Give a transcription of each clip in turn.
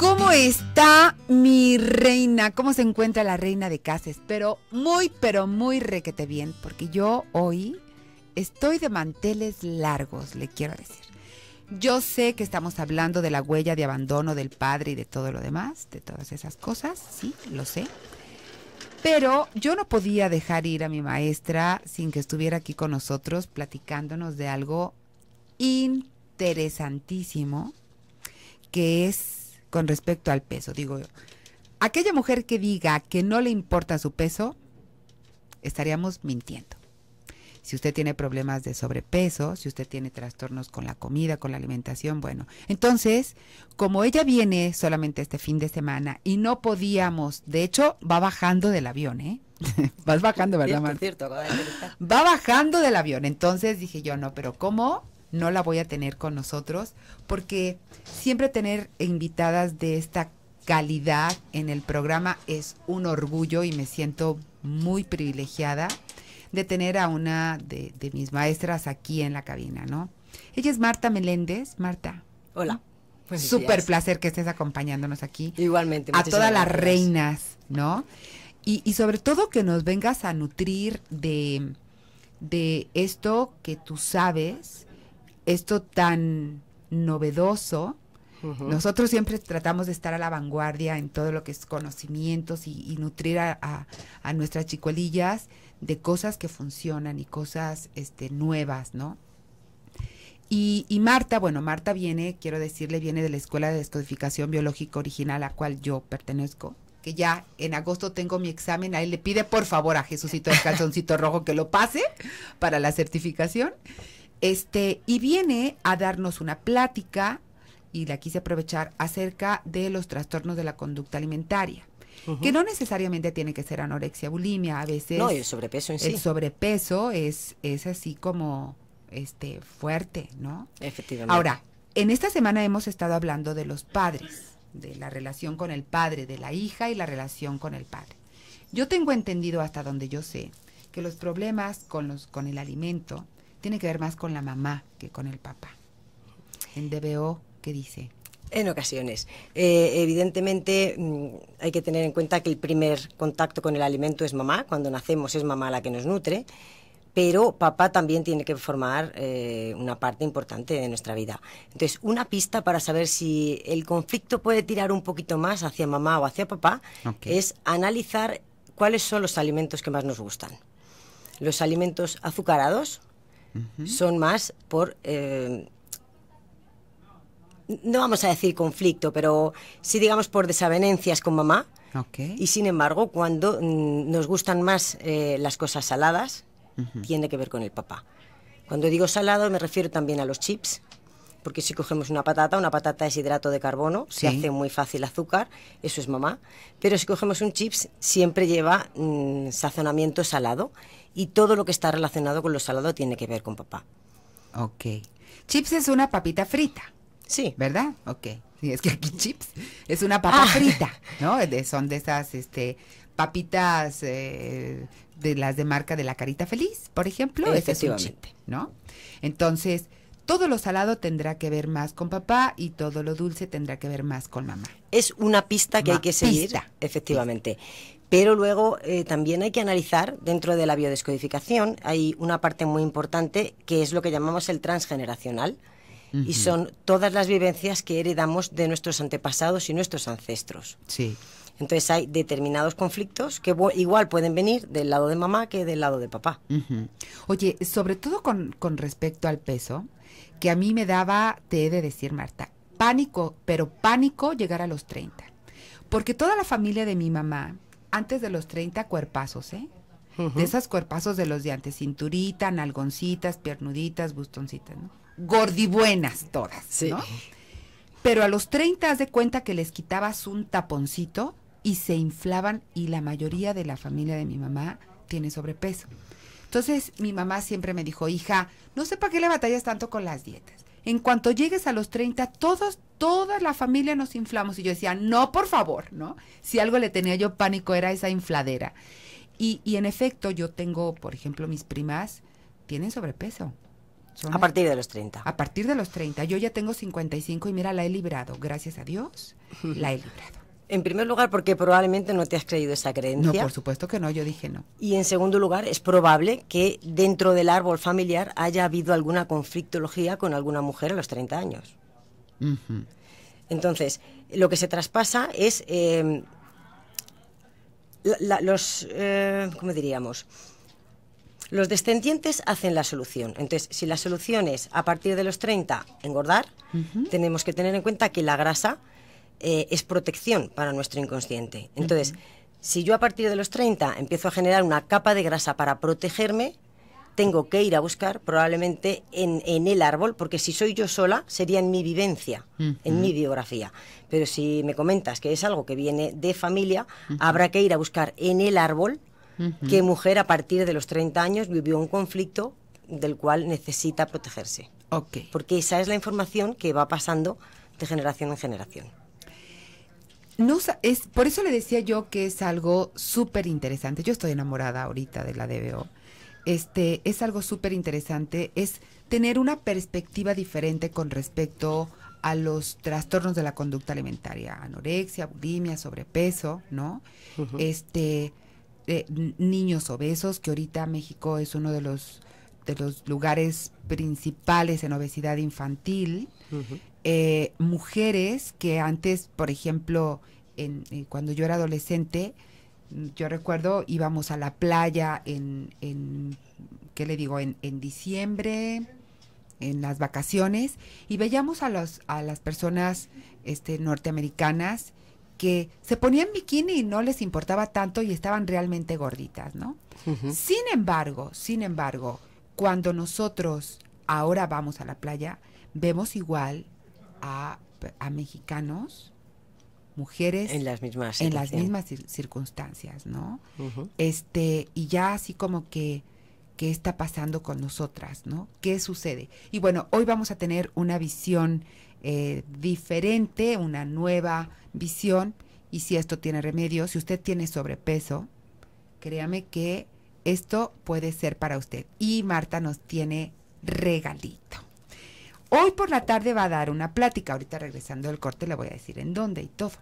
¿Cómo está mi reina? ¿Cómo se encuentra la reina de Cases? Pero muy, pero muy requete bien, porque yo hoy estoy de manteles largos, le quiero decir. Yo sé que estamos hablando de la huella de abandono del padre y de todo lo demás, de todas esas cosas, sí, lo sé. Pero yo no podía dejar ir a mi maestra sin que estuviera aquí con nosotros platicándonos de algo interesantísimo, que es con respecto al peso. Digo, aquella mujer que diga que no le importa su peso, estaríamos mintiendo. Si usted tiene problemas de sobrepeso, si usted tiene trastornos con la comida, con la alimentación, bueno. Entonces, como ella viene solamente este fin de semana y no podíamos, de hecho, va bajando del avión, ¿eh? Vas bajando, ¿verdad, cierto, Va bajando del avión. Entonces dije yo, no, pero ¿cómo? no la voy a tener con nosotros, porque siempre tener invitadas de esta calidad en el programa es un orgullo y me siento muy privilegiada de tener a una de, mis maestras aquí en la cabina, ¿no? Ella es Marta Meléndez. Marta. Hola. Pues Súper placer que estés acompañándonos aquí. Igualmente. A todas las reinas, ¿no? Y, y, sobre todo que nos vengas a nutrir de, de esto que tú sabes, esto tan novedoso. Nosotros siempre tratamos de estar a la vanguardia en todo lo que es conocimientos y, nutrir a, nuestras chicuelillas de cosas que funcionan y cosas este, nuevas, ¿no? Y, Marta, bueno, Marta viene, quiero decirle, viene de la Escuela de Descodificación Biológica Original a la cual yo pertenezco, que ya en agosto tengo mi examen, ahí le pide por favor a Jesucito el calzoncito rojo que lo pase para la certificación. Este, y viene a darnos una plática, y la quise aprovechar, acerca de los trastornos de la conducta alimentaria. que no necesariamente tiene que ser anorexia, bulimia, a veces... No, el sobrepeso El sobrepeso es, es así como este fuerte, ¿no? Efectivamente. Ahora, en esta semana hemos estado hablando de los padres, de la relación con el padre, de la hija y la relación con el padre. Yo tengo entendido hasta donde yo sé que los problemas con, los, con el alimento tiene que ver más con la mamá que con el papá. ...el DBO, ¿qué dice? En ocasiones. Eh, evidentemente mm, hay que tener en cuenta que el primer contacto con el alimento es mamá, cuando nacemos es mamá la que nos nutre, pero papá también tiene que formar eh, una parte importante de nuestra vida. Entonces, una pista para saber si el conflicto puede tirar un poquito más hacia mamá o hacia papá es analizar cuáles son los alimentos que más nos gustan. Los alimentos azucarados, son más por... Eh, no vamos a decir conflicto, pero sí digamos por desavenencias con mamá. Y sin embargo, cuando mm, nos gustan más eh, las cosas saladas, tiene que ver con el papá. Cuando digo salado me refiero también a los chips, porque si cogemos una patata, una patata es hidrato de carbono, se hace muy fácil azúcar, eso es mamá, pero si cogemos un chips siempre lleva mm, sazonamiento salado y todo lo que está relacionado con lo salado tiene que ver con papá. Ok. Chips es una papita frita. Sí. ¿Verdad? Ok. Sí, es que aquí chips es una papa ah. frita, ¿no? De, son de esas este, papitas eh, de las de marca de la carita feliz, por ejemplo. Efectivamente. ¿no? Entonces, todo lo salado tendrá que ver más con papá y todo lo dulce tendrá que ver más con mamá. Es una pista que hay que seguir, efectivamente. Pero luego eh, también hay que analizar dentro de la biodescodificación, hay una parte muy importante que es lo que llamamos el transgeneracional. Y son todas las vivencias que heredamos de nuestros antepasados y nuestros ancestros. Sí. Entonces hay determinados conflictos que igual pueden venir del lado de mamá que del lado de papá. Oye, sobre todo con, con respecto al peso, que a mí me daba, te he de decir, Marta, pánico, pero pánico llegar a los 30. Porque toda la familia de mi mamá, antes de los 30, cuerpazos, ¿eh? De esas cuerpazos de los de antes, cinturita, nalgoncitas, piernuditas, bustoncitas, ¿no? Gordibuenas todas, ¿no? Pero a los 30 haz de cuenta que les quitabas un taponcito y se inflaban y la mayoría de la familia de mi mamá tiene sobrepeso. Entonces mi mamá siempre me dijo, hija, no sé para qué le batallas tanto con las dietas. En cuanto llegues a los 30, todos, toda la familia nos inflamos. Y yo decía, no, por favor, ¿no? Si algo le tenía yo pánico era esa infladera. Y, y en efecto, yo tengo, por ejemplo, mis primas tienen sobrepeso. a partir de los 30. A partir de los 30. Yo ya tengo 55 y mira, la he librado. Gracias a Dios, la he librado. En primer lugar, porque probablemente no te has creído esa creencia. No, por supuesto que no, yo dije no. Y en segundo lugar, es probable que dentro del árbol familiar haya habido alguna conflictología con alguna mujer a los 30 años. Entonces, lo que se traspasa es em, los, eh, ¿cómo diríamos? Los descendientes hacen la solución. Entonces, si la solución es a partir de los 30 engordar, tenemos que tener en cuenta que la grasa eh, es protección para nuestro inconsciente. Entonces, si yo a partir de los 30 empiezo a generar una capa de grasa para protegerme, tengo que ir a buscar probablemente en, el árbol, porque si soy yo sola, sería en mi vivencia, en mi biografía. Pero si me comentas que es algo que viene de familia, habrá que ir a buscar en el árbol qué mujer a partir de los 30 años vivió un conflicto del cual necesita protegerse. Okay. Porque esa es la información que va pasando de generación en generación. No, es, por eso le decía yo que es algo súper interesante. Yo estoy enamorada ahorita de la DBO. Este, es algo súper interesante, es tener una perspectiva diferente con respecto a los trastornos de la conducta alimentaria, anorexia, bulimia, sobrepeso, ¿no? Este, eh, niños obesos, que ahorita México es uno de los de los lugares principales en obesidad infantil. Eh, mujeres que antes, por ejemplo, eh, cuando yo era adolescente, mm, yo recuerdo íbamos a la playa en, ¿qué le digo?, en, diciembre, en las vacaciones, y veíamos a, a las personas este, norteamericanas que se ponían bikini y no les importaba tanto y estaban realmente gorditas, ¿no? Sin embargo, sin embargo, cuando nosotros ahora vamos a la playa, vemos igual a, mexicanos, mujeres en las mismas en las mismas circunstancias, ¿no? Este y ya así como que qué está pasando con nosotras, ¿no? ¿Qué sucede? Y bueno, hoy vamos a tener una visión eh, diferente, una nueva visión. Y si esto tiene remedio, si usted tiene sobrepeso, créame que esto puede ser para usted. Y Marta nos tiene regalito. Hoy por la tarde va a dar una plática, ahorita regresando del corte le voy a decir en dónde y todo.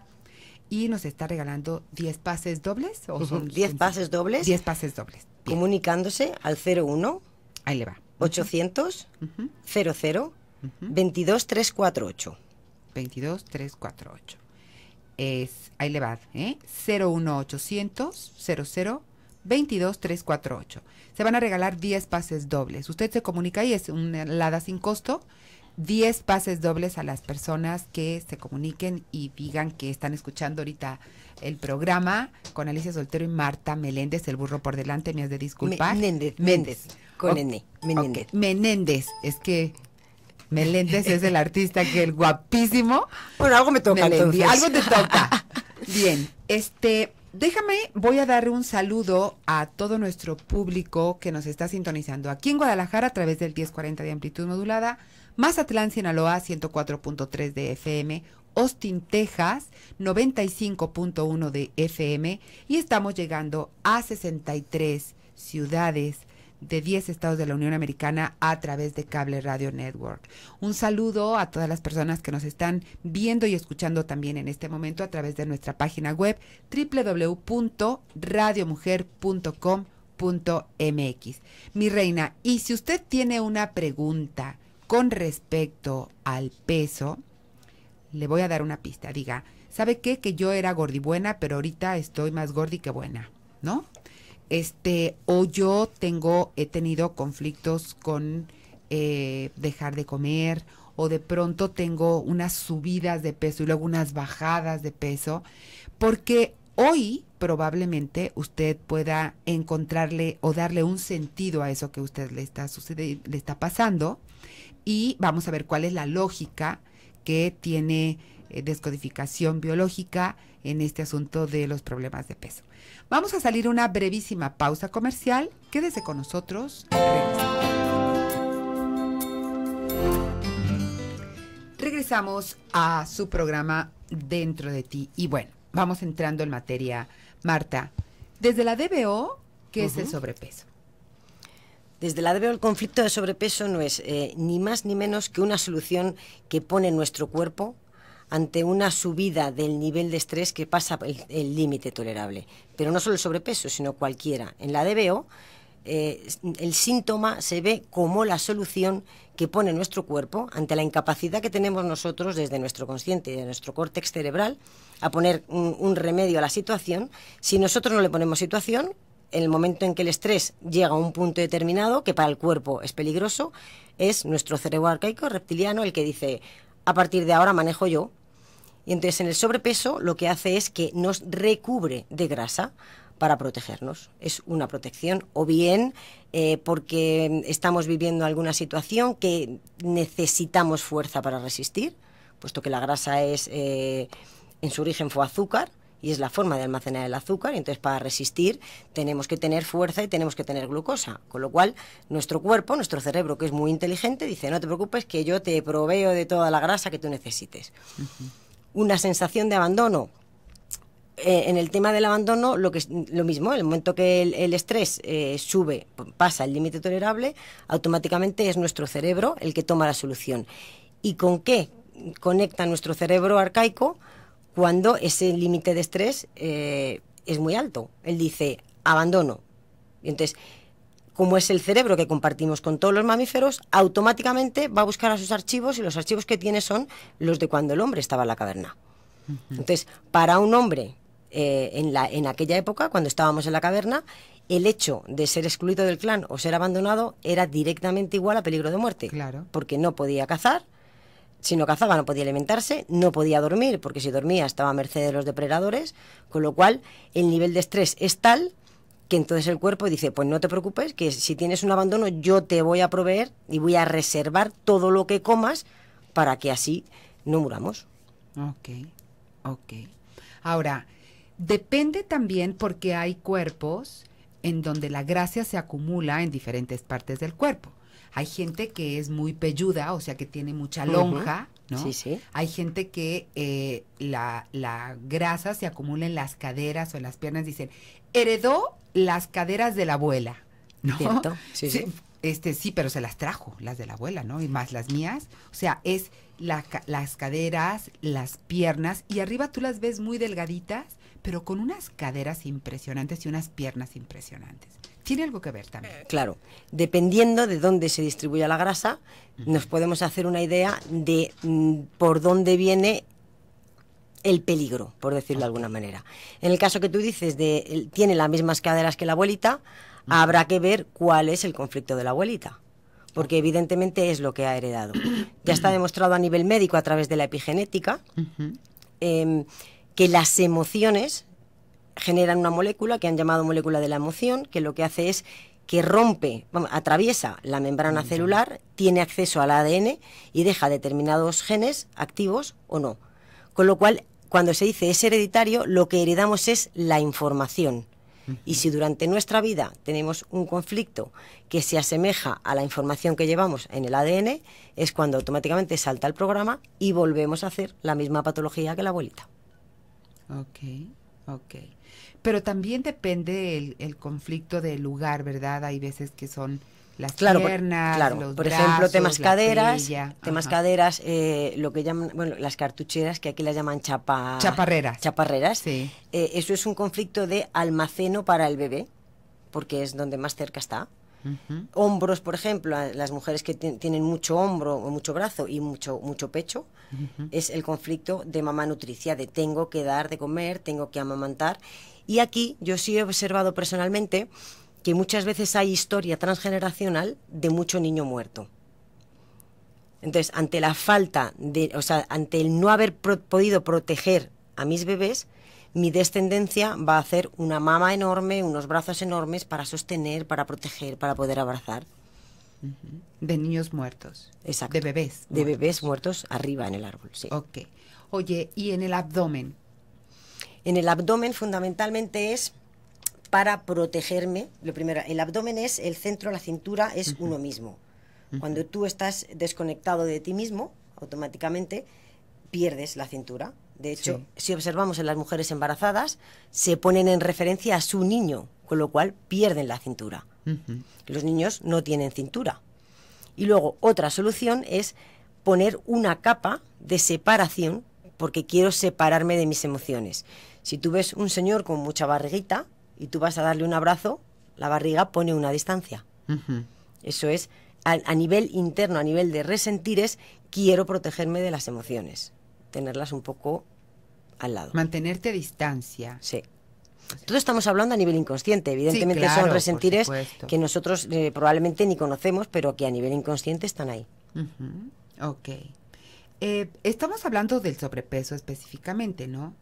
Y nos está regalando 10 pases dobles. ¿o son 10 pases dobles. 10 pases dobles. Comunicándose al 01. Ahí le va. 800 00 22348. 22348. ahí le va, ¿eh? 01800 00 22348. Se van a regalar 10 pases dobles. Usted se comunica y es una helada sin costo 10 pases dobles a las personas que se comuniquen y digan que están escuchando ahorita el programa con Alicia Soltero y Marta Meléndez, el burro por delante, me has de disculpar. Meléndez Méndez, con Menéndez. Menéndez, es que Meléndez es el artista que el guapísimo. pero algo me toca, algo te toca. Bien, este, déjame, voy a dar un saludo a todo nuestro público que nos está sintonizando aquí en Guadalajara a través del 1040 de amplitud modulada Mazatlán, Sinaloa, 104.3 de FM, Austin, Texas, 95.1 de FM y estamos llegando a 63 ciudades de 10 estados de la Unión Americana a través de Cable Radio Network. Un saludo a todas las personas que nos están viendo y escuchando también en este momento a través de nuestra página web www.radiomujer.com.mx. Mi reina, y si usted tiene una pregunta, con respecto al peso, le voy a dar una pista. Diga, ¿sabe qué? Que yo era gordibuena, pero ahorita estoy más gordi que buena, ¿no? Este, o yo tengo, he tenido conflictos con eh, dejar de comer, o de pronto tengo unas subidas de peso y luego unas bajadas de peso, porque hoy probablemente usted pueda encontrarle o darle un sentido a eso que usted le está sucediendo, le está pasando y vamos a ver cuál es la lógica que tiene eh, descodificación biológica en este asunto de los problemas de peso. Vamos a salir una brevísima pausa comercial. Quédese con nosotros. Regresamos. a su programa Dentro de ti. Y bueno, vamos entrando en materia, Marta. Desde la DBO, ¿qué es el sobrepeso? Desde la DBO el conflicto de sobrepeso no es eh, ni más ni menos que una solución que pone nuestro cuerpo ante una subida del nivel de estrés que pasa el límite tolerable. Pero no solo el sobrepeso, sino cualquiera. En la DBO eh, el síntoma se ve como la solución que pone nuestro cuerpo ante la incapacidad que tenemos nosotros desde nuestro consciente y de nuestro córtex cerebral a poner un remedio a la situación. Si nosotros no le ponemos situación, en el momento en que el estrés llega a un punto determinado, que para el cuerpo es peligroso, es nuestro cerebro arcaico reptiliano el que dice, a partir de ahora manejo yo. Y entonces en el sobrepeso lo que hace es que nos recubre de grasa para protegernos. Es una protección. O bien eh, porque estamos viviendo alguna situación que necesitamos fuerza para resistir, puesto que la grasa es, eh, en su origen fue azúcar, y es la forma de almacenar el azúcar. Y entonces, para resistir, tenemos que tener fuerza y tenemos que tener glucosa. Con lo cual, nuestro cuerpo, nuestro cerebro, que es muy inteligente, dice: No te preocupes, que yo te proveo de toda la grasa que tú necesites. Una sensación de abandono. Eh, en el tema del abandono, lo, que, lo mismo, el momento que el, estrés eh, sube, pasa el límite tolerable, automáticamente es nuestro cerebro el que toma la solución. ¿Y con qué conecta nuestro cerebro arcaico? cuando ese límite de estrés eh, es muy alto. Él dice, abandono. entonces, como es el cerebro que compartimos con todos los mamíferos, automáticamente va a buscar a sus archivos y los archivos que tiene son los de cuando el hombre estaba en la caverna. Entonces, para un hombre eh, en, en aquella época, cuando estábamos en la caverna, el hecho de ser excluido del clan o ser abandonado era directamente igual a peligro de muerte. Claro. Porque no podía cazar, si no cazaba no podía alimentarse, no podía dormir, porque si dormía estaba a merced de los depredadores, con lo cual el nivel de estrés es tal que entonces el cuerpo dice, pues no te preocupes, que si tienes un abandono yo te voy a proveer y voy a reservar todo lo que comas para que así no muramos. Ok, ok. Ahora, depende también porque hay cuerpos en donde la gracia se acumula en diferentes partes del cuerpo. Hay gente que es muy pelluda, o sea, que tiene mucha lonja, ¿no? Sí, sí. Hay gente que eh, la, grasa se acumula en las caderas o en las piernas. Dicen, heredó las caderas de la abuela, ¿no? Cierto. Sí, sí, Este, sí, pero se las trajo, las de la abuela, ¿no? Y más las mías. O sea, es las caderas, las piernas, y arriba tú las ves muy delgaditas, pero con unas caderas impresionantes y unas piernas impresionantes. Tiene algo que ver también. Eh, claro, dependiendo de dónde se distribuya la grasa, nos podemos hacer una idea de mm, por dónde viene el peligro, por decirlo de alguna manera. En el caso que tú dices de tiene las mismas caderas que la abuelita, habrá que ver cuál es el conflicto de la abuelita porque evidentemente es lo que ha heredado. Ya está demostrado a nivel médico a través de la epigenética em, que las emociones generan una molécula que han llamado molécula de la emoción, que lo que hace es que rompe, atraviesa la membrana celular, tiene acceso al ADN y deja determinados genes activos o no. Con lo cual, cuando se dice es hereditario, lo que heredamos es la información. Y si durante nuestra vida tenemos un conflicto que se asemeja a la información que llevamos en el ADN, es cuando automáticamente salta el programa y volvemos a hacer la misma patología que la abuelita. Ok, ok. Pero también depende el, conflicto del lugar, ¿verdad? Hay veces que son las piernas, por, ejemplo, temas caderas, temas caderas, eh, lo que llaman, bueno, las cartucheras que aquí las llaman chapa, chaparreras, eh, eso es un conflicto de almaceno para el bebé, porque es donde más cerca está. Hombros, por ejemplo, las mujeres que tienen mucho hombro o mucho brazo y mucho, mucho pecho, es el conflicto de mamá nutricia, de tengo que dar de comer, tengo que amamantar y aquí yo sí he observado personalmente que muchas veces hay historia transgeneracional de mucho niño muerto. Entonces, ante la falta de, o sea, ante el no haber podido proteger a mis bebés, mi descendencia va a hacer una mama enorme, unos brazos enormes para sostener, para proteger, para poder abrazar. De niños muertos. Exacto. De bebés. De bebés muertos arriba en el árbol, sí. Ok. Oye, ¿y en el abdomen? en el abdomen fundamentalmente es para protegerme. Lo primero, el abdomen es el centro, la cintura es uno mismo. Cuando tú estás desconectado de ti mismo, automáticamente pierdes la cintura. De hecho, si observamos en las mujeres embarazadas, se ponen en referencia a su niño, con lo cual pierden la cintura. Los niños no tienen cintura. Y luego, otra solución es poner una capa de separación porque quiero separarme de mis emociones. Si tú ves un señor con mucha barriguita y tú vas a darle un abrazo, la barriga pone una distancia. Eso es, a, nivel interno, a nivel de resentires, quiero protegerme de las emociones, tenerlas un poco al lado. Mantenerte a distancia. Sí. Todo estamos hablando a nivel inconsciente, evidentemente son resentires que nosotros eh, probablemente ni conocemos, pero que a nivel inconsciente están ahí. Ok. Eh, estamos hablando del sobrepeso específicamente, ¿no?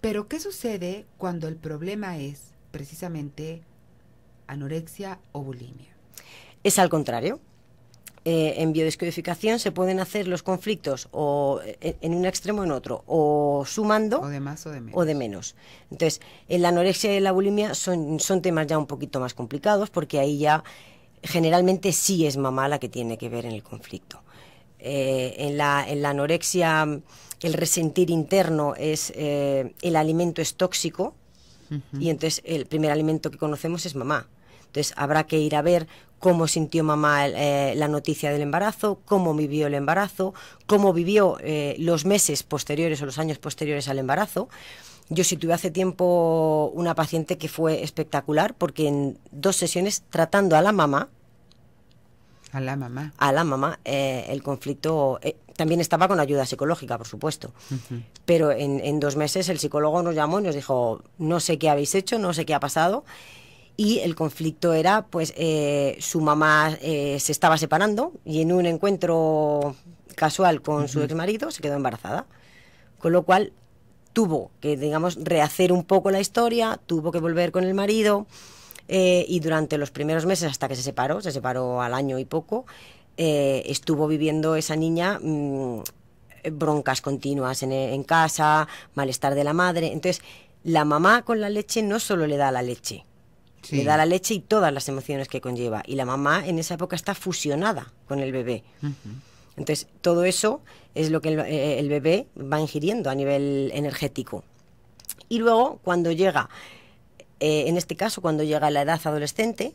Pero ¿qué sucede cuando el problema es precisamente anorexia o bulimia? Es al contrario. Eh, en biodescodificación se pueden hacer los conflictos o eh, en, un extremo o en otro, o sumando o de más o de menos. O de menos. Entonces, en la anorexia y la bulimia son, son temas ya un poquito más complicados porque ahí ya generalmente sí es mamá la que tiene que ver en el conflicto. Eh, en, la, anorexia el resentir interno es eh, el alimento es tóxico y entonces el primer alimento que conocemos es mamá. Entonces habrá que ir a ver cómo sintió mamá eh, la noticia del embarazo, cómo vivió el embarazo, cómo vivió los meses posteriores o los años posteriores al embarazo. Yo sí tuve hace tiempo una paciente que fue espectacular porque en dos sesiones tratando a la mamá a la mamá. A la mamá. Eh, el conflicto eh, también estaba con ayuda psicológica, por supuesto. Pero en, dos meses el psicólogo nos llamó y nos dijo, no sé qué habéis hecho, no sé qué ha pasado. Y el conflicto era, pues, eh, su mamá se estaba separando y en un encuentro casual con su ex marido se quedó embarazada. Con lo cual tuvo que, digamos, rehacer un poco la historia, tuvo que volver con el marido eh, y durante los primeros meses hasta que se separó, se separó al año y poco, eh, estuvo viviendo esa niña mm, broncas continuas en, casa, malestar de la madre. Entonces, la mamá con la leche no solo le da la leche, le da la leche y todas las emociones que conlleva. Y la mamá en esa época está fusionada con el bebé. Entonces, todo eso es lo que eh, el, bebé va ingiriendo a nivel energético. Y luego, cuando llega eh, en este caso cuando llega la edad adolescente,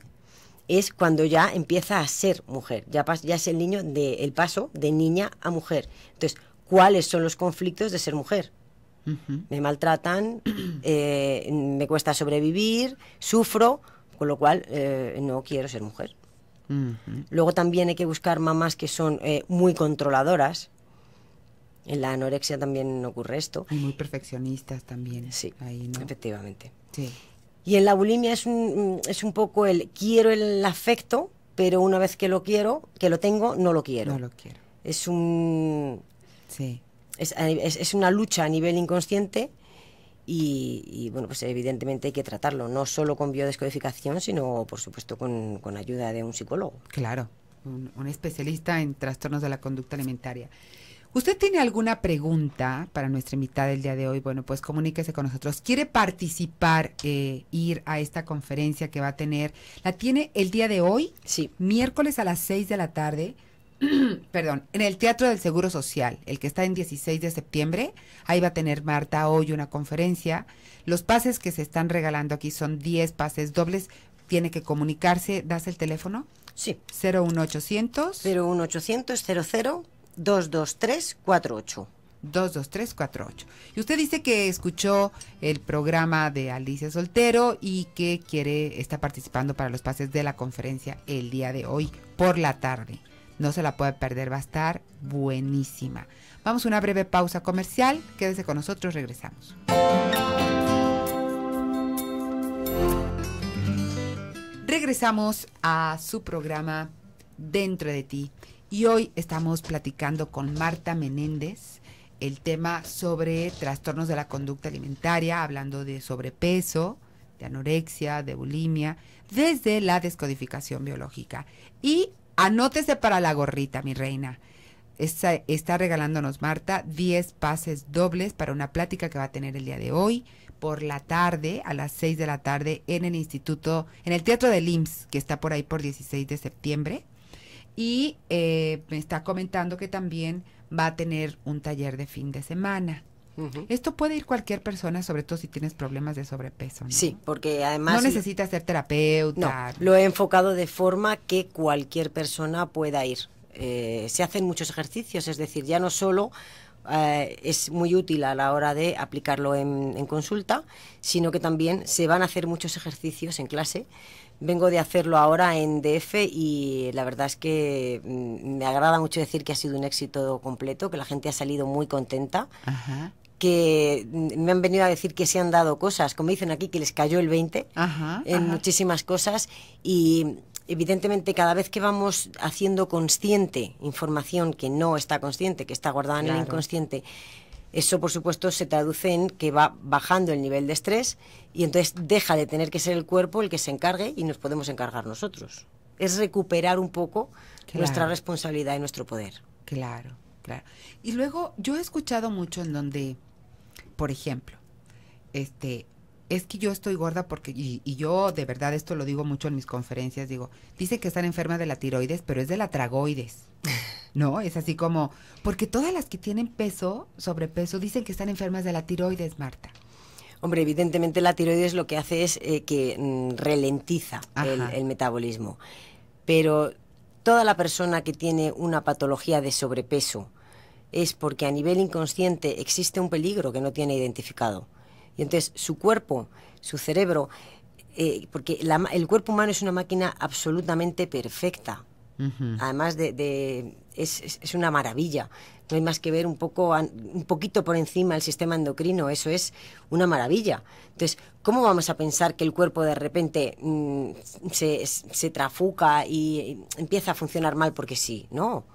es cuando ya empieza a ser mujer, ya, es el niño del paso de niña a mujer. Entonces, ¿cuáles son los conflictos de ser mujer? Me maltratan, eh, me cuesta sobrevivir, sufro, con lo cual eh, no quiero ser mujer. Luego también hay que buscar mamás que son muy controladoras. En la anorexia también ocurre esto. Y muy perfeccionistas también. Sí, efectivamente. Sí. Y en la bulimia es un, mm, es un poco el quiero el afecto, pero una vez que lo quiero, que lo tengo, no lo quiero. No lo quiero. Es un. Sí. Es, una lucha a nivel inconsciente y, bueno, pues evidentemente hay que tratarlo, no solo con biodescodificación, sino por supuesto con, ayuda de un psicólogo. Claro, un especialista en trastornos de la conducta alimentaria. ¿Usted tiene alguna pregunta para nuestra invitada del día de hoy? Bueno, pues comuníquese con nosotros. ¿Quiere participar, eh, ir a esta conferencia que va a tener? ¿La tiene el día de hoy? Sí. Miércoles a las 6 de la tarde. perdón, en el Teatro del Seguro Social, el que está en 16 de septiembre, ahí va a tener Marta hoy una conferencia. Los pases que se están regalando aquí son 10 pases dobles. Tiene que comunicarse, ¿das el teléfono? Sí. 01800. 01800 00 22348. 22348. Y usted dice que escuchó el programa de Alicia Soltero y que quiere, estar participando para los pases de la conferencia el día de hoy por la tarde. No se la puede perder, va a estar buenísima. Vamos a una breve pausa comercial, quédese con nosotros, regresamos. Regresamos a su programa Dentro de ti y hoy estamos platicando con Marta Menéndez el tema sobre trastornos de la conducta alimentaria, hablando de sobrepeso, de anorexia, de bulimia, desde la descodificación biológica. Y anótese para la gorrita, mi reina. Está, está regalándonos Marta 10 pases dobles para una plática que va a tener el día de hoy por la tarde, a las 6 de la tarde, en el instituto, en el Teatro del IMSS, que está por ahí por 16 de septiembre. Y eh, me está comentando que también va a tener un taller de fin de semana. Esto puede ir cualquier persona, sobre todo si tienes problemas de sobrepeso. Sí, porque además... No necesitas ser terapeuta. lo he enfocado de forma que cualquier persona pueda ir. Eh, se hacen muchos ejercicios, es decir, ya no solo eh, es muy útil a la hora de aplicarlo en, consulta, sino que también se van a hacer muchos ejercicios en clase Vengo de hacerlo ahora en DF y la verdad es que mm, me agrada mucho decir que ha sido un éxito completo, que la gente ha salido muy contenta. que mm, me han venido a decir que se han dado cosas, como dicen aquí, que les cayó el 20 en muchísimas cosas y evidentemente cada vez que vamos haciendo consciente información que no está consciente, que está guardada en el inconsciente, eso, por supuesto, se traduce en que va bajando el nivel de estrés y entonces deja de tener que ser el cuerpo el que se encargue y nos podemos encargar nosotros. Es recuperar un poco nuestra responsabilidad y nuestro poder. Claro, claro. Y luego yo he escuchado mucho en donde, por ejemplo, este, es que yo estoy gorda porque, y, yo de verdad esto lo digo mucho en mis conferencias, digo, dice que están enferma de la tiroides, pero es de la tragoides. ¿no? Es así como, porque todas las que tienen peso, sobrepeso, dicen que están enfermas de la tiroides, Marta. Hombre, evidentemente la tiroides lo que hace es eh, que mm, ralentiza el, metabolismo. Pero toda la persona que tiene una patología de sobrepeso es porque a nivel inconsciente existe un peligro que no tiene identificado. Y entonces su cuerpo, su cerebro, eh, porque el cuerpo humano es una máquina absolutamente perfecta Además de, es, una maravilla. No hay más que ver un poco, un poquito por encima el sistema endocrino. Eso es una maravilla. Entonces, ¿cómo vamos a pensar que el cuerpo de repente mm, se, se, trafuca y empieza a funcionar mal porque sí? No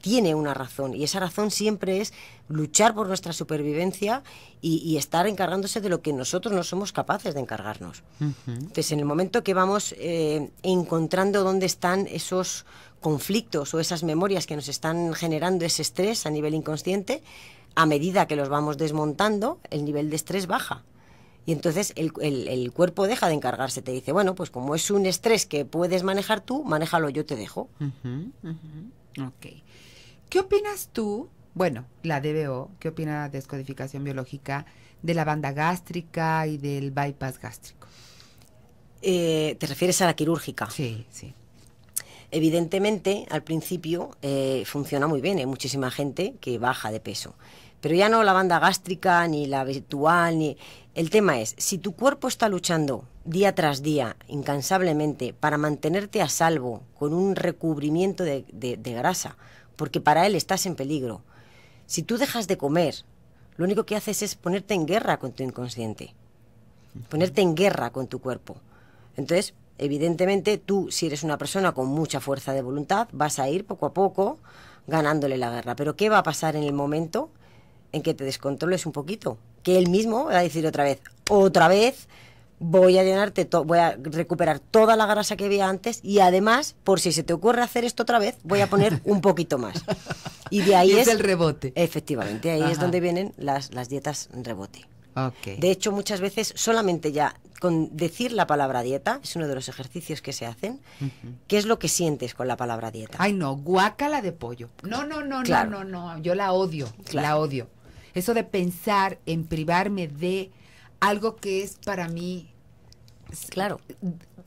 tiene una razón y esa razón siempre es luchar por nuestra supervivencia y, estar encargándose de lo que nosotros no somos capaces de encargarnos. Entonces, en el momento que vamos eh, encontrando dónde están esos conflictos o esas memorias que nos están generando ese estrés a nivel inconsciente, a medida que los vamos desmontando, el nivel de estrés baja. Y entonces el, cuerpo deja de encargarse, te dice, bueno, pues como es un estrés que puedes manejar tú, manéjalo, yo te dejo. ¿Qué opinas tú? Bueno, la DBO, ¿qué opina la descodificación biológica de la banda gástrica y del bypass gástrico? Eh, ¿Te refieres a la quirúrgica? Sí, sí. Evidentemente, al principio eh, funciona muy bien, hay muchísima gente que baja de peso, pero ya no la banda gástrica ni la virtual, ni... El tema es, si tu cuerpo está luchando día tras día, incansablemente, para mantenerte a salvo con un recubrimiento de, de grasa, porque para él estás en peligro, si tú dejas de comer, lo único que haces es ponerte en guerra con tu inconsciente, ponerte en guerra con tu cuerpo. Entonces, evidentemente tú, si eres una persona con mucha fuerza de voluntad, vas a ir poco a poco ganándole la guerra. Pero ¿qué va a pasar en el momento en que te descontroles un poquito? Que él mismo va a decir otra vez, otra vez voy a llenarte, voy a recuperar toda la grasa que había antes y además, por si se te ocurre hacer esto otra vez, voy a poner un poquito más. Y de ahí es, el rebote. Efectivamente, ahí es donde vienen las, las dietas rebote. De hecho, muchas veces solamente ya con decir la palabra dieta, es uno de los ejercicios que se hacen, ¿qué es lo que sientes con la palabra dieta? Ay, no, guácala de pollo. No, no, no, no, no, no, yo la odio, la odio. Eso de pensar en privarme de algo que es para mí claro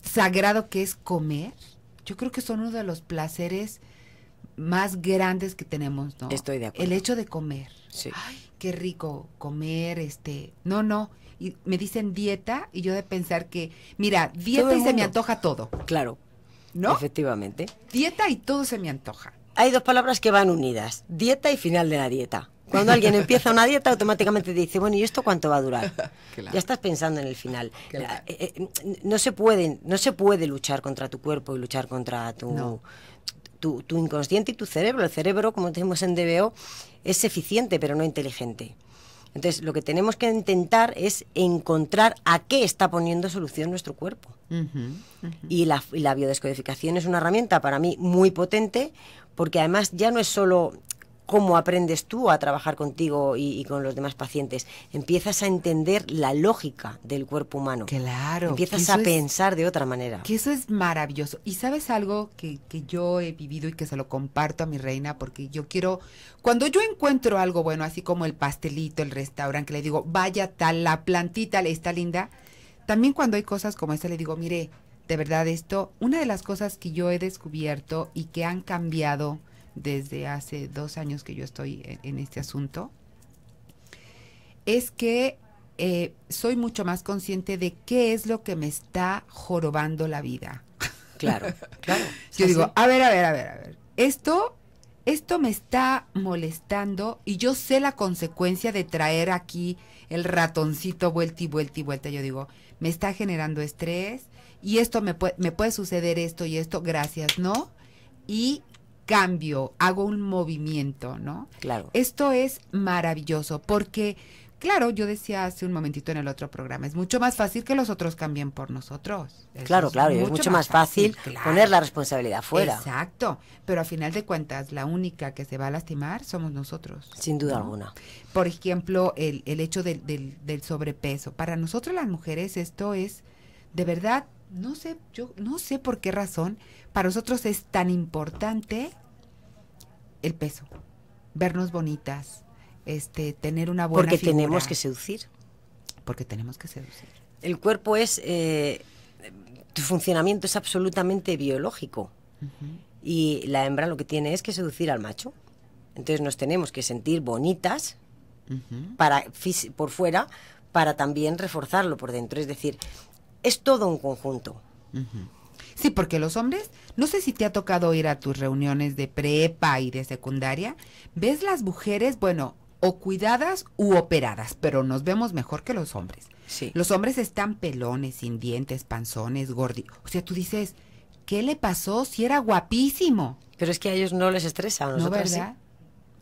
sagrado que es comer. Yo creo que son uno de los placeres más grandes que tenemos, ¿no? Estoy de acuerdo. El hecho de comer. Sí. Ay, qué rico comer, este. No, no. Y me dicen dieta y yo de pensar que, mira, dieta y se me antoja todo. Claro. ¿No? Efectivamente. Dieta y todo se me antoja. Hay dos palabras que van unidas, dieta y final de la dieta. Cuando alguien empieza una dieta, automáticamente dice, bueno, ¿y esto cuánto va a durar? Ya estás pensando en el final. Eh, eh, no, se pueden, no se puede luchar contra tu cuerpo y luchar contra tu tu, inconsciente y tu cerebro. El cerebro, como decimos en DBO, es eficiente pero no inteligente. Entonces, lo que tenemos que intentar es encontrar a qué está poniendo solución nuestro cuerpo. Y, la, y la biodescodificación es una herramienta para mí muy potente porque además ya no es solo cómo aprendes tú a trabajar contigo y, con los demás pacientes. Empiezas a entender la lógica del cuerpo humano. Claro. Empiezas a pensar de otra manera. Que eso es maravilloso. Y sabes algo que, yo he vivido y que se lo comparto a mi reina, porque yo quiero, cuando yo encuentro algo bueno, así como el pastelito, el restaurante, le digo, vaya tal, la plantita está linda, también cuando hay cosas como esta le digo, mire, de verdad esto, una de las cosas que yo he descubierto y que han cambiado desde hace dos años que yo estoy en, este asunto, es que eh, soy mucho más consciente de qué es lo que me está jorobando la vida. Claro, claro. yo digo, a ver, a ver, a ver, a ver. Esto, esto me está molestando y yo sé la consecuencia de traer aquí el ratoncito vuelta y vuelta y vuelta. Yo digo, me está generando estrés y esto me puede, me puede suceder esto y esto, gracias, ¿no? Y cambio, hago un movimiento, ¿no? Claro. Esto es maravilloso porque, claro, yo decía hace un momentito en el otro programa, es mucho más fácil que los otros cambien por nosotros. claro, claro, es mucho, más, fácil, poner la responsabilidad fuera. Exacto, pero al final de cuentas, la única que se va a lastimar somos nosotros. Sin duda alguna. Por ejemplo, el, hecho del, del sobrepeso. Para nosotros las mujeres esto es, de verdad, no sé, yo no sé por qué razón, para nosotros es tan importante el peso, vernos bonitas, este, tener una buena Porque tenemos que seducir. Porque tenemos que seducir. El cuerpo es, eh, tu funcionamiento es absolutamente biológico. Y la hembra lo que tiene es que seducir al macho. Entonces nos tenemos que sentir bonitas para, por fuera para también reforzarlo por dentro. Es decir, es todo un conjunto. Sí, porque los hombres, no sé si te ha tocado ir a tus reuniones de prepa y de secundaria, ves las mujeres, bueno, o cuidadas u operadas, pero nos vemos mejor que los hombres. Sí. Los hombres están pelones, sin dientes, panzones, gordi. O sea, tú dices, ¿qué le pasó si era guapísimo? Pero es que a ellos no les estresa, ¿No, verdad?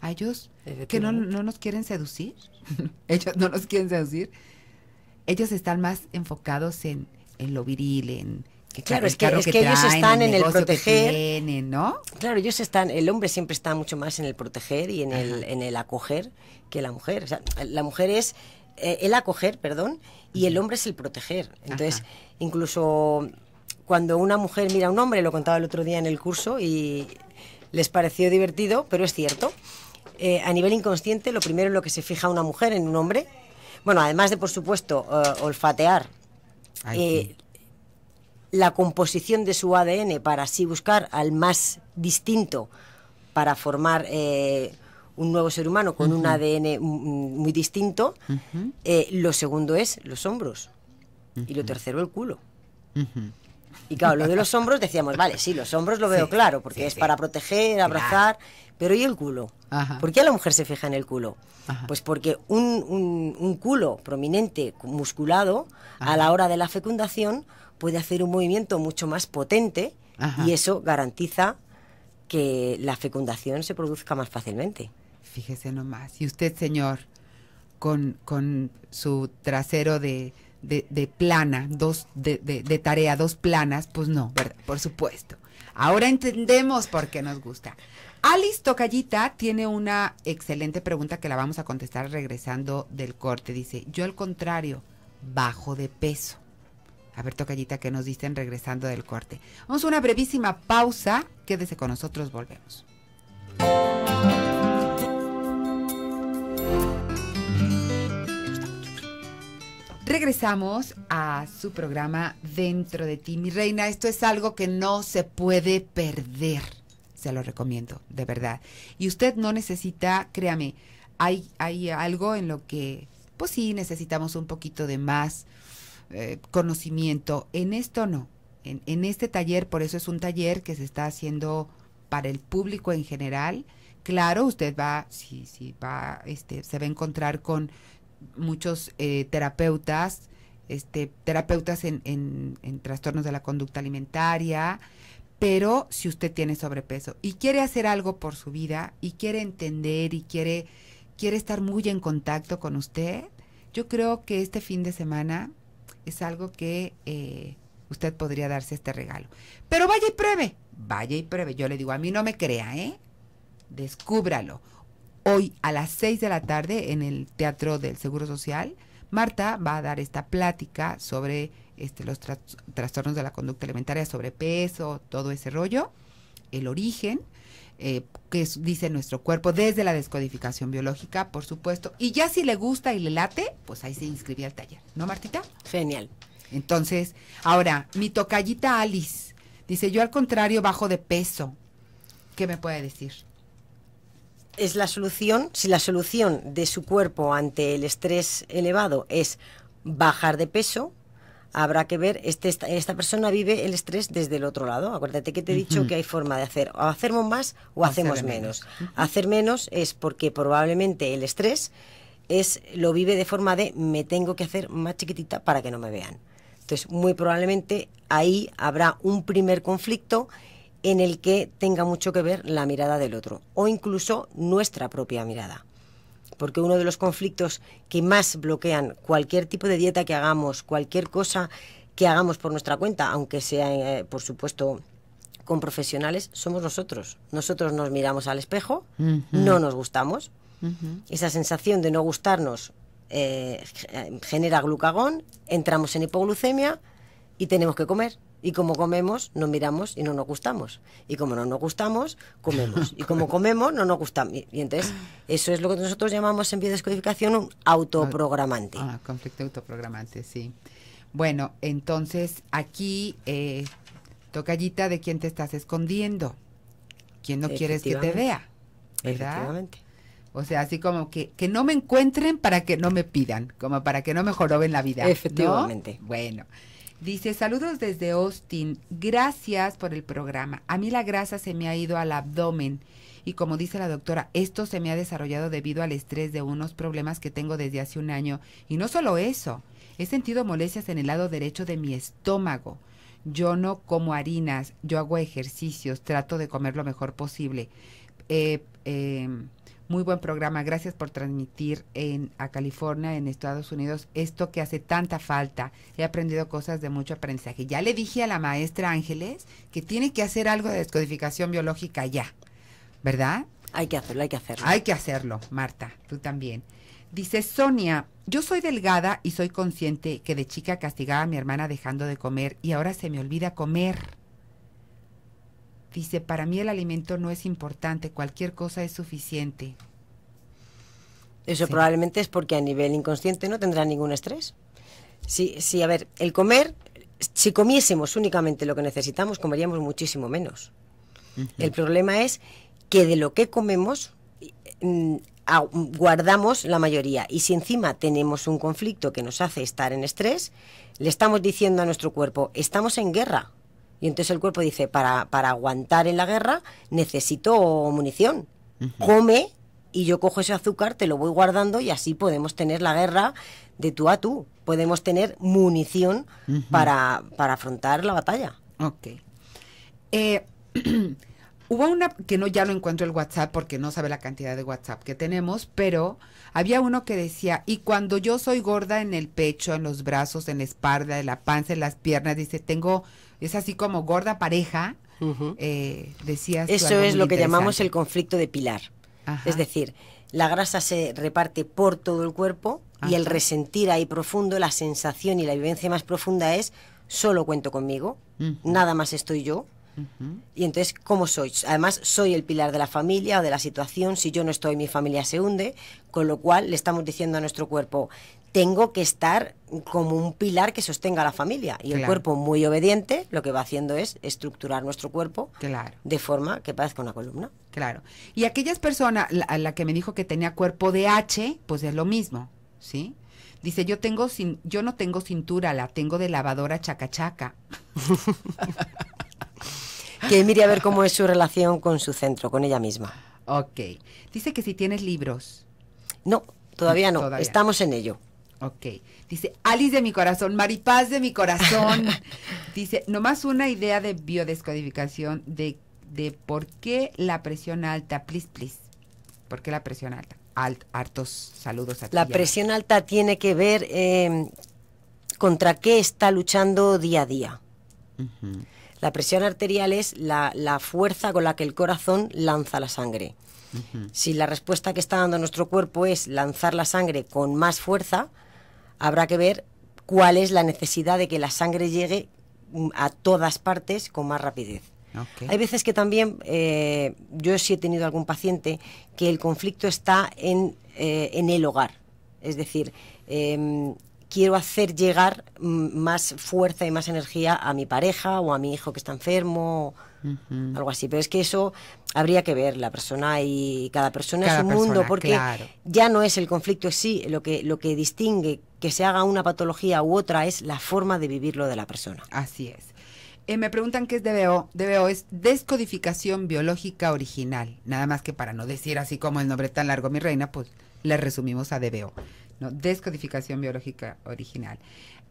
A ellos que no, no nos quieren seducir. ellos no nos quieren seducir. Ellos están más enfocados en, en lo viril, en, claro, es que, que, ellos están en el proteger. ¿no? Claro, ellos están, el hombre siempre está mucho más en el proteger y en, el, en el acoger que la mujer. O sea, la mujer es eh, el acoger, perdón, y el hombre es el proteger. Entonces, incluso cuando una mujer mira a un hombre, lo contaba el otro día en el curso y les pareció divertido, pero es cierto. Eh, a nivel inconsciente, lo primero en lo que se fija una mujer en un hombre, bueno, además de, por supuesto, eh, olfatear, la composición de su ADN para así buscar al más distinto para formar eh, un nuevo ser humano con un ADN muy distinto. Eh, lo segundo es los hombros y lo tercero el culo. Y claro, lo de los hombros decíamos, vale, sí, los hombros lo veo claro, porque es para proteger, abrazar, pero ¿y el culo? ¿Por qué la mujer se fija en el culo? Pues porque un, culo prominente, musculado, a la hora de la fecundación, puede hacer un movimiento mucho más potente y eso garantiza que la fecundación se produzca más fácilmente. Fíjese nomás. Y usted, señor, con, su trasero de, plana, dos de, de, tarea, dos planas, pues no, ¿verdad? por supuesto. Ahora entendemos por qué nos gusta. Alice Tocallita tiene una excelente pregunta que la vamos a contestar regresando del corte. Dice, yo al contrario, bajo de peso. A ver, tocallita, que nos dicen regresando del corte. Vamos a una brevísima pausa. Quédese con nosotros, volvemos. Regresamos a su programa Dentro de ti, mi reina. Esto es algo que no se puede perder. Se lo recomiendo, de verdad. Y usted no necesita, créame, hay, hay algo en lo que, pues sí, necesitamos un poquito de más eh, conocimiento. En esto no. En, en, este taller, por eso es un taller que se está haciendo para el público en general. Claro, usted va, si, sí, sí, va, este, se va a encontrar con muchos eh, terapeutas, este, terapeutas en, en, en trastornos de la conducta alimentaria, pero si usted tiene sobrepeso y quiere hacer algo por su vida y quiere entender y quiere, quiere estar muy en contacto con usted, yo creo que este fin de semana es algo que eh, usted podría darse este regalo. Pero vaya y pruebe, vaya y pruebe. Yo le digo, a mí no me crea, ¿eh? Descúbralo. Hoy a las 6 de la tarde en el Teatro del Seguro Social, Marta va a dar esta plática sobre este, los trastornos de la conducta alimentaria, sobrepeso, todo ese rollo, el origen. Eh, que dice nuestro cuerpo desde la descodificación biológica, por supuesto. Y ya si le gusta y le late, pues ahí se inscribe al taller, ¿no, Martita? Genial. Entonces, ahora, mi tocallita Alice dice, yo al contrario bajo de peso. ¿Qué me puede decir? Es la solución, si la solución de su cuerpo ante el estrés elevado es bajar de peso, habrá que ver, este, esta, persona vive el estrés desde el otro lado. Acuérdate que te he dicho que hay forma de hacer, o hacemos más o hacemos menos. Hacer menos es porque probablemente el estrés es lo vive de forma de me tengo que hacer más chiquitita para que no me vean. Entonces, muy probablemente ahí habrá un primer conflicto en el que tenga mucho que ver la mirada del otro o incluso nuestra propia mirada porque uno de los conflictos que más bloquean cualquier tipo de dieta que hagamos, cualquier cosa que hagamos por nuestra cuenta, aunque sea, eh, por supuesto, con profesionales, somos nosotros. Nosotros nos miramos al espejo, no nos gustamos. Esa sensación de no gustarnos eh, eh, genera glucagón, entramos en hipoglucemia y tenemos que comer. Y como comemos, nos miramos y no nos gustamos. Y como no nos gustamos, comemos. Y como comemos, no nos gustamos. Y, entonces, eso es lo que nosotros llamamos en biodescodificación un autoprogramante. Ah, conflicto autoprogramante, sí. Bueno, entonces aquí, eh, tocallita, ¿de quién te estás escondiendo? ¿Quién no quieres que te vea? ¿Verdad? Efectivamente. O sea, así como que, no me encuentren para que no me pidan, como para que no me joroben la vida. Efectivamente. Bueno. Dice, saludos desde Austin, gracias por el programa. A mí la grasa se me ha ido al abdomen y como dice la doctora, esto se me ha desarrollado debido al estrés de unos problemas que tengo desde hace un año. Y no solo eso, he sentido molestias en el lado derecho de mi estómago. Yo no como harinas, yo hago ejercicios, trato de comer lo mejor posible. Eh, eh, muy buen programa. Gracias por transmitir en, a California, en Estados Unidos, esto que hace tanta falta. He aprendido cosas de mucho aprendizaje. Ya le dije a la maestra Ángeles que tiene que hacer algo de descodificación biológica ya, ¿verdad? Hay que hacerlo, hay que hacerlo. Hay que hacerlo, Marta, tú también. Dice Sonia, yo soy delgada y soy consciente que de chica castigaba a mi hermana dejando de comer y ahora se me olvida comer. Dice, para mí el alimento no es importante, cualquier cosa es suficiente. Eso probablemente es porque a nivel inconsciente no tendrá ningún estrés. Sí, sí, a ver, el comer, si comiésemos únicamente lo que necesitamos, comeríamos muchísimo menos. El problema es que de lo que comemos mm, guardamos la mayoría y si encima tenemos un conflicto que nos hace estar en estrés, le estamos diciendo a nuestro cuerpo, estamos en guerra, y entonces el cuerpo dice, para, para aguantar en la guerra necesito munición. Come y yo cojo ese azúcar, te lo voy guardando y así podemos tener la guerra de tú a tú. Podemos tener munición para, para, afrontar la batalla. Ok. Eh, hubo una que no ya lo encuentro el WhatsApp porque no sabe la cantidad de WhatsApp que tenemos, pero había uno que decía, "Y cuando yo soy gorda en el pecho, en los brazos, en la espalda, en la panza, en las piernas, dice, tengo es así como gorda pareja, eh, decías. Eso es lo que llamamos el conflicto de pilar. Es decir, la grasa se reparte por todo el cuerpo y el resentir ahí profundo, la sensación y la vivencia más profunda es solo cuento conmigo, nada más estoy yo. Y entonces, ¿cómo soy? Además, soy el pilar de la familia o de la situación. Si yo no estoy, mi familia se hunde. Con lo cual, le estamos diciendo a nuestro cuerpo, tengo que estar como un pilar que sostenga a la familia. Y el cuerpo muy obediente lo que va haciendo es estructurar nuestro cuerpo claro. de forma que parezca una columna. Claro. Y aquellas personas, a la que me dijo que tenía cuerpo de H, pues es lo mismo, ¿sí? Dice, yo tengo sin, yo no tengo cintura, la tengo de lavadora chacachaca. que mire a ver cómo es su relación con su centro, con ella misma. Ok. Dice que si tienes libros. No, todavía no. Estamos en ello. Ok. Dice, Alice de mi corazón, Maripaz de mi corazón. Dice, nomás una idea de biodescodificación de, de por qué la presión alta, please, please. ¿Por qué la presión alta? hartos saludos a La presión alta tiene que ver em, contra qué está luchando día a día. La presión arterial es la, la, fuerza con la que el corazón lanza la sangre. Si la respuesta que está dando nuestro cuerpo es lanzar la sangre con más fuerza, habrá que ver cuál es la necesidad de que la sangre llegue mm, a todas partes con más rapidez. Hay veces que también, eh, yo sí he tenido algún paciente que el conflicto está en, eh, el hogar. Es decir, em, quiero hacer llegar mm, más fuerza y más energía a mi pareja o a mi hijo que está enfermo, algo así. Pero es que eso habría que ver la persona y cada persona es un mundo, porque ya no es el conflicto en sí lo que, lo que distingue que se haga una patología u otra es la forma de vivirlo de la persona. Así es. Eh, me preguntan qué es DBO. DBO es descodificación biológica original. Nada más que para no decir así como el nombre tan largo, mi reina, pues le resumimos a DBO. ¿no? Descodificación biológica original.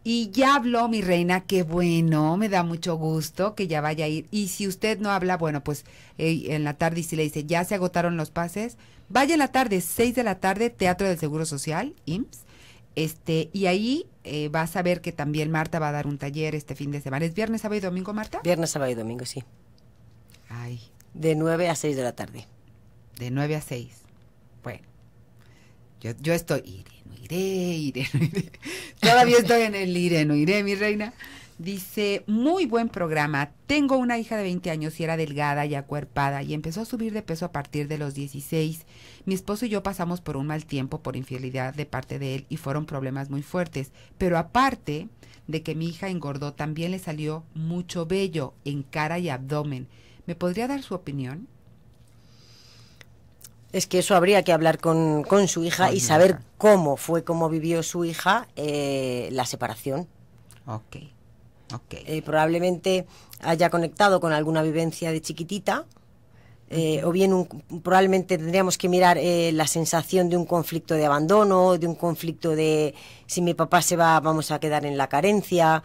Y ya habló mi reina, qué bueno, me da mucho gusto que ya vaya a ir. Y si usted no habla, bueno, pues en la tarde y si le dice, ya se agotaron los pases, vaya en la tarde, 6 de la tarde, Teatro del Seguro Social, IMSS. Este, y ahí eh, vas a ver que también Marta va a dar un taller este fin de semana. ¿Es viernes, sábado y domingo, Marta? Viernes, sábado y domingo, sí. De 9 a 6 de la tarde. De 9 a 6. Bueno. Yo, yo estoy, iré, no iré, iré, no iré. Todavía estoy en el iré, no iré, mi reina. Dice, muy buen programa. Tengo una hija de 20 años y era delgada y acuerpada y empezó a subir de peso a partir de los 16. Mi esposo y yo pasamos por un mal tiempo por infidelidad de parte de él y fueron problemas muy fuertes. Pero aparte de que mi hija engordó, también le salió mucho vello en cara y abdomen. ¿Me podría dar su opinión? Es que eso habría que hablar con, su hija y saber cómo fue, cómo vivió su hija eh, la separación. Ok. Eh, probablemente haya conectado con alguna vivencia de chiquitita. Eh, o bien probablemente tendríamos que mirar eh, la sensación de un conflicto de abandono, de un conflicto de si mi papá se va vamos a quedar en la carencia.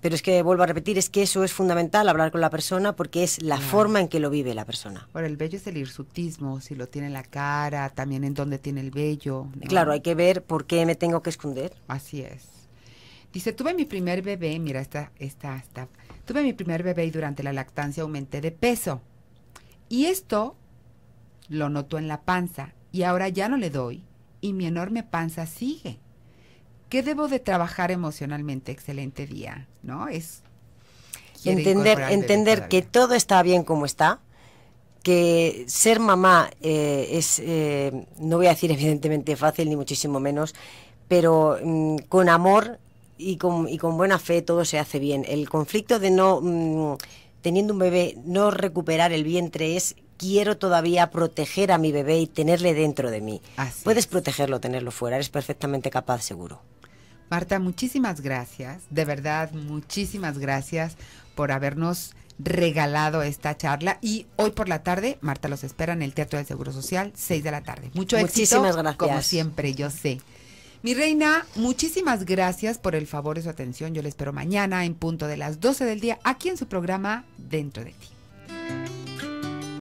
Pero es que vuelvo a repetir, es que eso es fundamental, hablar con la persona, porque es la forma en que lo vive la persona. Bueno, el vello es el hirsutismo, si lo tiene en la cara, también en donde tiene el vello. Claro, hay que ver por qué me tengo que esconder. Así es. Dice, tuve mi primer bebé, mira, esta, esta, esta. Tuve mi primer bebé y durante la lactancia aumenté de peso. Y esto lo noto en la panza y ahora ya no le doy y mi enorme panza sigue. ¿Qué debo de trabajar emocionalmente? Excelente día, ¿no? Es entender, entender que todo está bien como está, que ser mamá eh, es, eh, no voy a decir evidentemente fácil, ni muchísimo menos, pero mm, con amor y con, y con buena fe todo se hace bien. El conflicto de no, mm, teniendo un bebé, no recuperar el vientre es quiero todavía proteger a mi bebé y tenerle dentro de mí. Puedes protegerlo, tenerlo fuera, eres perfectamente capaz, seguro. Marta, muchísimas gracias, de verdad, muchísimas gracias por habernos regalado esta charla y hoy por la tarde, Marta, los espera en el Teatro del Seguro Social, 6 de la tarde. Mucho Muchísimas gracias. como siempre, yo sé. Mi reina, muchísimas gracias por el favor y su atención. Yo le espero mañana en punto de las 12 del día aquí en su programa Dentro de ti.